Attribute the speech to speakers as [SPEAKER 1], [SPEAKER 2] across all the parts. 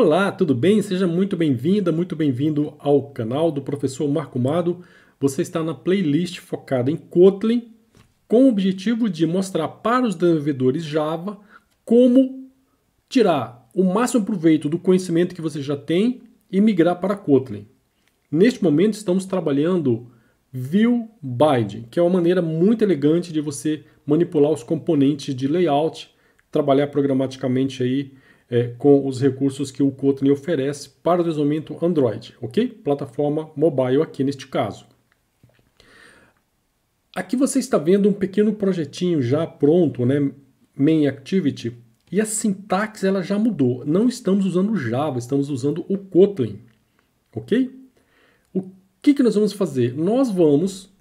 [SPEAKER 1] Olá, tudo bem? Seja muito bem-vinda, muito bem-vindo ao canal do professor Marco Mado. Você está na playlist focada em Kotlin com o objetivo de mostrar para os desenvolvedores Java como tirar o máximo proveito do conhecimento que você já tem e migrar para Kotlin. Neste momento estamos trabalhando View Bind, que é uma maneira muito elegante de você manipular os componentes de layout, trabalhar programaticamente aí é, com os recursos que o Kotlin oferece para o desenvolvimento Android, ok? Plataforma mobile aqui neste caso. Aqui você está vendo um pequeno projetinho já pronto, né? Main Activity, e a sintaxe ela já mudou. Não estamos usando Java, estamos usando o Kotlin, ok? O que, que nós vamos fazer? Nós vamos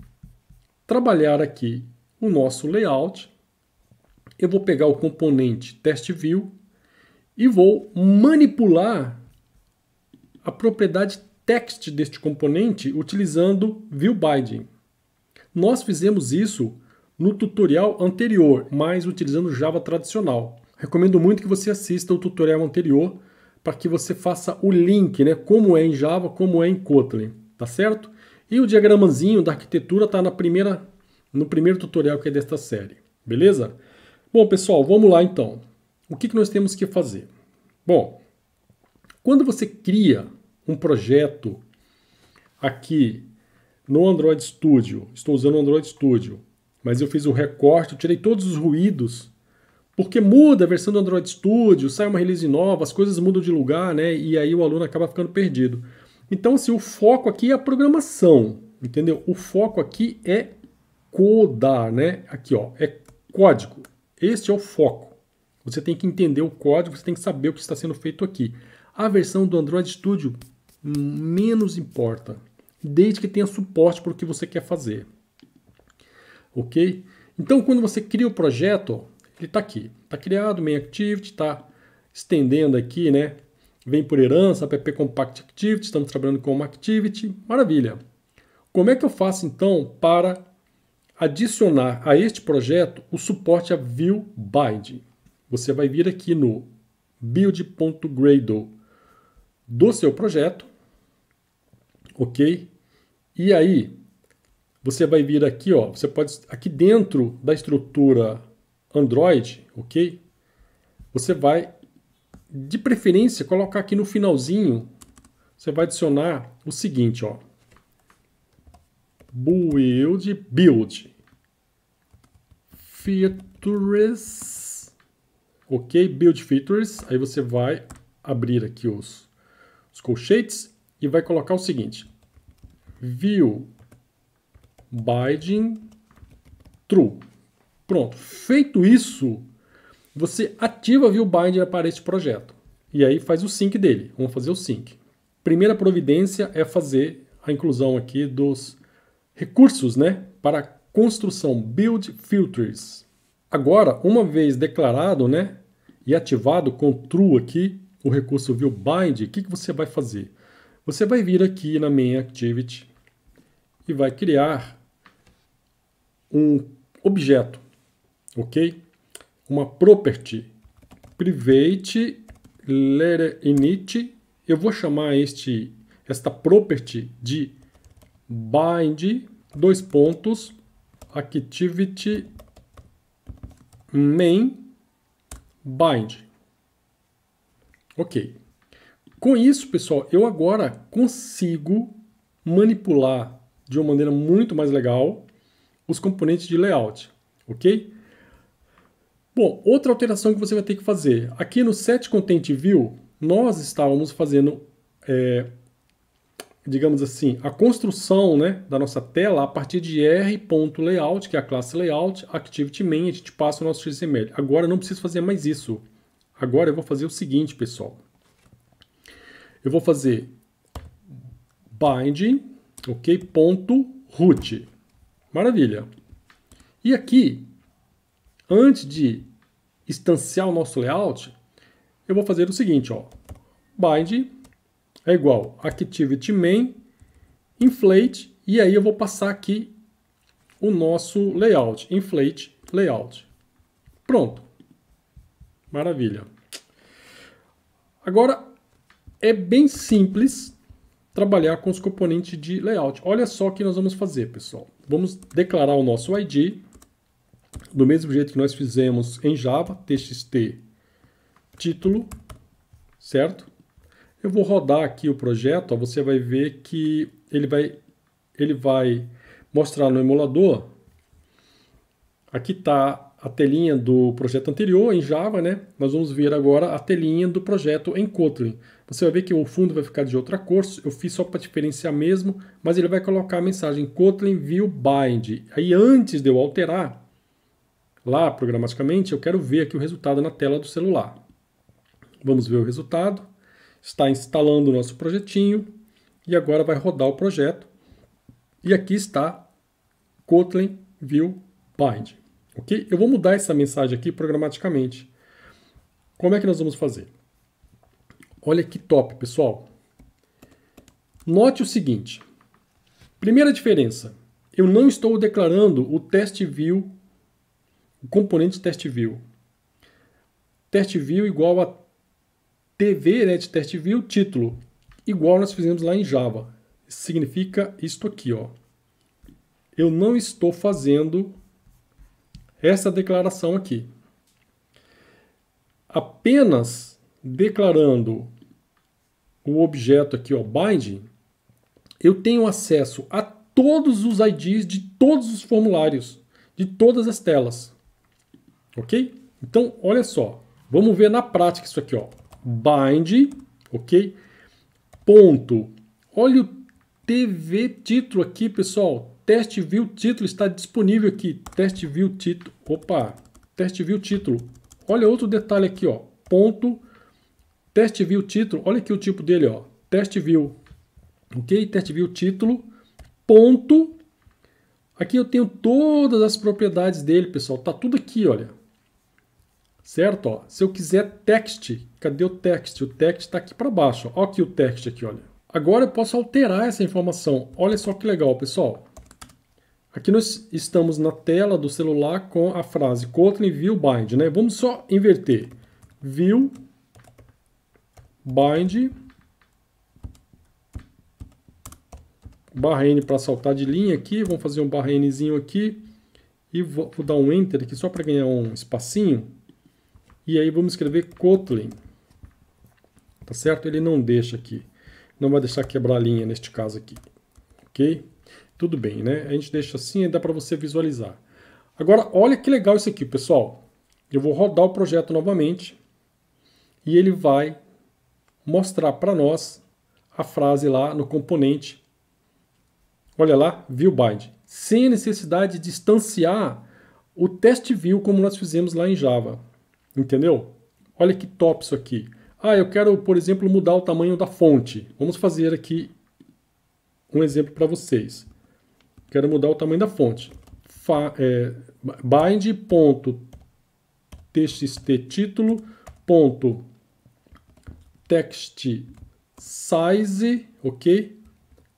[SPEAKER 1] trabalhar aqui o nosso layout. Eu vou pegar o componente TestView e vou manipular a propriedade text deste componente utilizando viewBinding. Nós fizemos isso no tutorial anterior, mas utilizando Java tradicional. Recomendo muito que você assista o tutorial anterior para que você faça o link, né, como é em Java, como é em Kotlin, tá certo? E o diagramazinho da arquitetura está na primeira no primeiro tutorial que é desta série, beleza? Bom, pessoal, vamos lá então o que, que nós temos que fazer? Bom, quando você cria um projeto aqui no Android Studio, estou usando o Android Studio, mas eu fiz o recorte, tirei todos os ruídos, porque muda a versão do Android Studio, sai uma release nova, as coisas mudam de lugar, né? E aí o aluno acaba ficando perdido. Então, assim, o foco aqui é a programação, entendeu? O foco aqui é codar, né? Aqui, ó, é código. Este é o foco. Você tem que entender o código, você tem que saber o que está sendo feito aqui. A versão do Android Studio menos importa, desde que tenha suporte para o que você quer fazer. Ok? Então, quando você cria o projeto, ele está aqui. Está criado, main activity, está estendendo aqui, né? Vem por herança, app compact activity, estamos trabalhando com uma activity. Maravilha. Como é que eu faço, então, para adicionar a este projeto o suporte a view binding? você vai vir aqui no build.gradle do seu projeto, ok? E aí, você vai vir aqui, ó, você pode, aqui dentro da estrutura Android, ok? Você vai, de preferência, colocar aqui no finalzinho, você vai adicionar o seguinte, ó, build, build, features, OK Build Features, aí você vai abrir aqui os, os colchetes e vai colocar o seguinte, View Binding True. Pronto, feito isso, você ativa View Binding para este projeto e aí faz o sync dele, vamos fazer o sync. Primeira providência é fazer a inclusão aqui dos recursos né, para construção Build Filters. Agora, uma vez declarado, né, e ativado com true aqui, o recurso ViewBind. bind, o que, que você vai fazer? Você vai vir aqui na main activity e vai criar um objeto, ok? Uma property private letter init. Eu vou chamar este esta property de bind dois pontos activity main bind. Ok. Com isso, pessoal, eu agora consigo manipular de uma maneira muito mais legal os componentes de layout, ok? Bom, outra alteração que você vai ter que fazer. Aqui no Set Content View, nós estávamos fazendo é, digamos assim, a construção né, da nossa tela a partir de r.layout, que é a classe layout, ActivityMain, a gente passa o nosso XML. Agora eu não preciso fazer mais isso. Agora eu vou fazer o seguinte, pessoal. Eu vou fazer binding ok, ponto root. Maravilha. E aqui, antes de instanciar o nosso layout, eu vou fazer o seguinte, ó, bind é igual activity main, inflate, e aí eu vou passar aqui o nosso layout, inflate layout. Pronto. Maravilha. Agora, é bem simples trabalhar com os componentes de layout. Olha só o que nós vamos fazer, pessoal. Vamos declarar o nosso ID, do mesmo jeito que nós fizemos em Java, txt título, certo? Eu vou rodar aqui o projeto, ó, você vai ver que ele vai, ele vai mostrar no emulador. Aqui está a telinha do projeto anterior em Java, né? Nós vamos ver agora a telinha do projeto em Kotlin. Você vai ver que o fundo vai ficar de outra cor, eu fiz só para diferenciar mesmo, mas ele vai colocar a mensagem Kotlin View Bind. Aí antes de eu alterar lá programaticamente, eu quero ver aqui o resultado na tela do celular. Vamos ver o resultado está instalando o nosso projetinho e agora vai rodar o projeto. E aqui está Kotlin View Bind. Ok? Eu vou mudar essa mensagem aqui programaticamente. Como é que nós vamos fazer? Olha que top, pessoal. Note o seguinte. Primeira diferença. Eu não estou declarando o test view, o componente test view. Test view igual a TV Net né, Test View título, igual nós fizemos lá em Java. Significa isto aqui, ó. Eu não estou fazendo essa declaração aqui. Apenas declarando o objeto aqui, ó, binding, eu tenho acesso a todos os IDs de todos os formulários, de todas as telas. Ok? Então, olha só. Vamos ver na prática isso aqui, ó bind, ok? Ponto. Olha o TV título aqui, pessoal. Teste view título está disponível aqui. Teste view título. Opa, teste view título. Olha outro detalhe aqui, ó. Ponto. Teste view título. Olha aqui o tipo dele, ó. Teste view. Ok? Teste view título. Ponto. Aqui eu tenho todas as propriedades dele, pessoal. Tá tudo aqui, olha. Certo? Ó, se eu quiser text, cadê o text? O text está aqui para baixo. Ó, aqui o text aqui, olha. Agora eu posso alterar essa informação. Olha só que legal, pessoal. Aqui nós estamos na tela do celular com a frase Kotlin view bind, né? Vamos só inverter. View bind barra N para saltar de linha aqui, vamos fazer um barra Nzinho aqui e vou, vou dar um enter aqui só para ganhar um espacinho. E aí vamos escrever Kotlin. Tá certo? Ele não deixa aqui. Não vai deixar quebrar a linha neste caso aqui. Ok? Tudo bem, né? A gente deixa assim e dá para você visualizar. Agora, olha que legal isso aqui, pessoal. Eu vou rodar o projeto novamente e ele vai mostrar para nós a frase lá no componente. Olha lá, viewbind. Sem a necessidade de instanciar o test view como nós fizemos lá em Java. Entendeu? Olha que top isso aqui. Ah, eu quero, por exemplo, mudar o tamanho da fonte. Vamos fazer aqui um exemplo para vocês. Quero mudar o tamanho da fonte. Fa é, bind.txt título ponto text size, ok?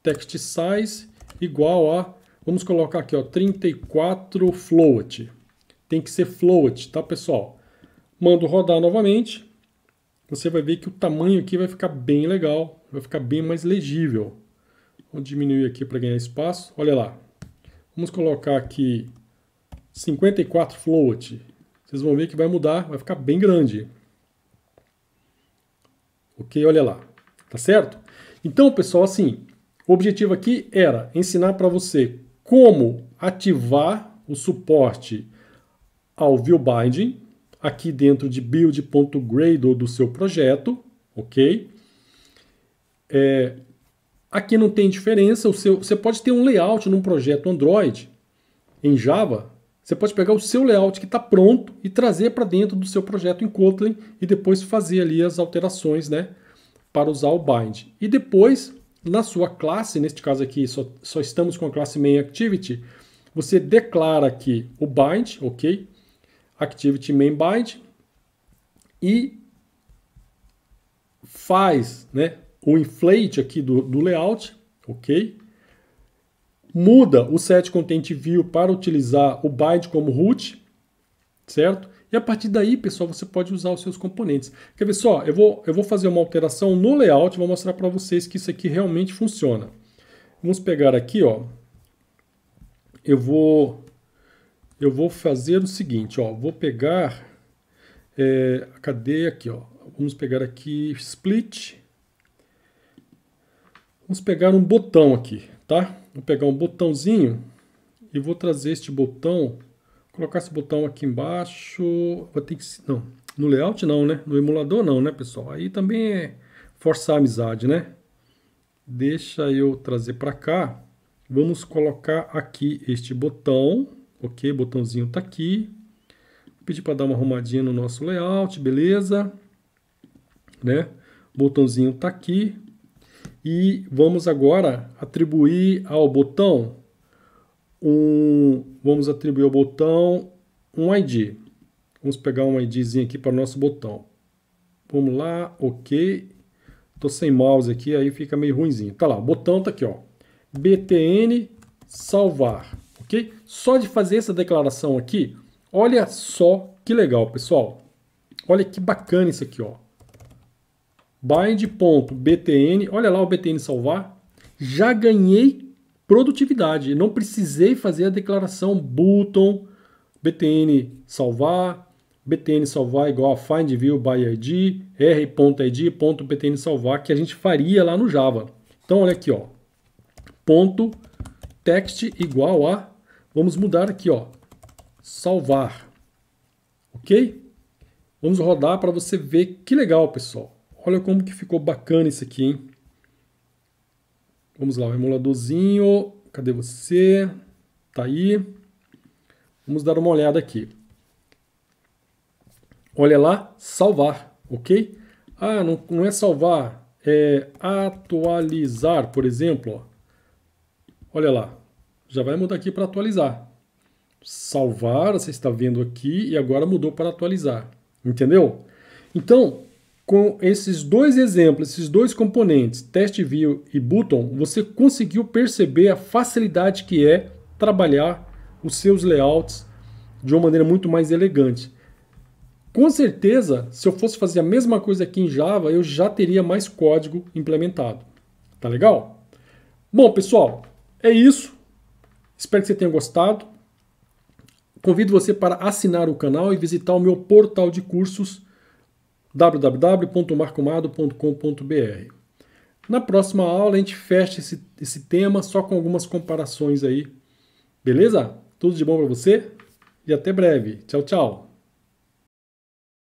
[SPEAKER 1] Text size igual a, vamos colocar aqui, ó, 34 float. Tem que ser float, tá, pessoal? Mando rodar novamente. Você vai ver que o tamanho aqui vai ficar bem legal, vai ficar bem mais legível. Vou diminuir aqui para ganhar espaço. Olha lá. Vamos colocar aqui 54 float. Vocês vão ver que vai mudar, vai ficar bem grande. Ok, olha lá. Tá certo? Então, pessoal, assim, o objetivo aqui era ensinar para você como ativar o suporte ao view binding aqui dentro de build.gradle do seu projeto, ok? É, aqui não tem diferença, o seu, você pode ter um layout num projeto Android, em Java, você pode pegar o seu layout que está pronto e trazer para dentro do seu projeto em Kotlin e depois fazer ali as alterações, né? Para usar o bind. E depois, na sua classe, neste caso aqui só, só estamos com a classe MainActivity, você declara aqui o bind, ok? Activity Main byte e faz né, o inflate aqui do, do layout, ok? Muda o set content view para utilizar o bind como root, certo? E a partir daí, pessoal, você pode usar os seus componentes. Quer ver só? Eu vou, eu vou fazer uma alteração no layout, vou mostrar para vocês que isso aqui realmente funciona. Vamos pegar aqui, ó. Eu vou eu vou fazer o seguinte, ó, vou pegar, é, cadeia aqui, ó, vamos pegar aqui split, vamos pegar um botão aqui, tá? Vou pegar um botãozinho e vou trazer este botão, colocar esse botão aqui embaixo, vai ter que, não, no layout não, né? No emulador não, né, pessoal? Aí também é forçar a amizade, né? Deixa eu trazer para cá. Vamos colocar aqui este botão, Ok, botãozinho está aqui. pedir para dar uma arrumadinha no nosso layout, beleza? Né? Botãozinho está aqui. E vamos agora atribuir ao botão um, vamos atribuir ao botão um ID. Vamos pegar um IDzinho aqui para o nosso botão. Vamos lá, ok. Tô sem mouse aqui, aí fica meio ruinzinho. Tá lá, o botão está aqui, ó. BTN salvar ok? Só de fazer essa declaração aqui, olha só que legal, pessoal. Olha que bacana isso aqui, ó. Bind.btn, olha lá o btn salvar. Já ganhei produtividade, não precisei fazer a declaração button btn salvar, btn salvar igual a find view by id, r.id.btn salvar que a gente faria lá no Java. Então olha aqui, ó. Ponto text igual a Vamos mudar aqui, ó. Salvar. Ok? Vamos rodar para você ver que legal, pessoal. Olha como que ficou bacana isso aqui, hein? Vamos lá, o emuladorzinho. Cadê você? Tá aí. Vamos dar uma olhada aqui. Olha lá, salvar, ok? Ah, não, não é salvar, é atualizar, por exemplo. Ó. Olha lá, já vai mudar aqui para atualizar. Salvar, você está vendo aqui, e agora mudou para atualizar. Entendeu? Então, com esses dois exemplos, esses dois componentes, test view e button, você conseguiu perceber a facilidade que é trabalhar os seus layouts de uma maneira muito mais elegante. Com certeza, se eu fosse fazer a mesma coisa aqui em Java, eu já teria mais código implementado. Tá legal? Bom, pessoal, é isso. Espero que você tenha gostado. Convido você para assinar o canal e visitar o meu portal de cursos www.marcomado.com.br. Na próxima aula a gente fecha esse, esse tema só com algumas comparações aí. Beleza? Tudo de bom para você e até breve. Tchau, tchau.